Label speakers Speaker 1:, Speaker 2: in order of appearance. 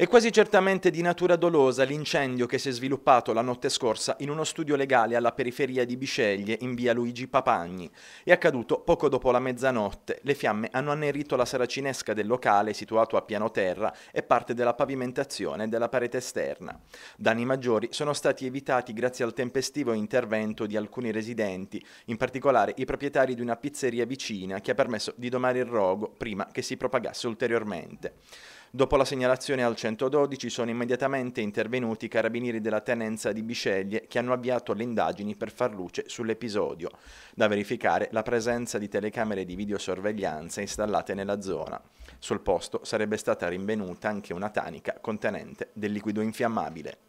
Speaker 1: È quasi certamente di natura dolosa l'incendio che si è sviluppato la notte scorsa in uno studio legale alla periferia di Bisceglie in via Luigi Papagni. È accaduto poco dopo la mezzanotte. Le fiamme hanno annerito la saracinesca del locale situato a piano terra e parte della pavimentazione della parete esterna. Danni maggiori sono stati evitati grazie al tempestivo intervento di alcuni residenti, in particolare i proprietari di una pizzeria vicina che ha permesso di domare il rogo prima che si propagasse ulteriormente. Dopo la segnalazione al 112 sono immediatamente intervenuti i carabinieri della tenenza di Bisceglie che hanno avviato le indagini per far luce sull'episodio. Da verificare la presenza di telecamere di videosorveglianza installate nella zona. Sul posto sarebbe stata rinvenuta anche una tanica contenente del liquido infiammabile.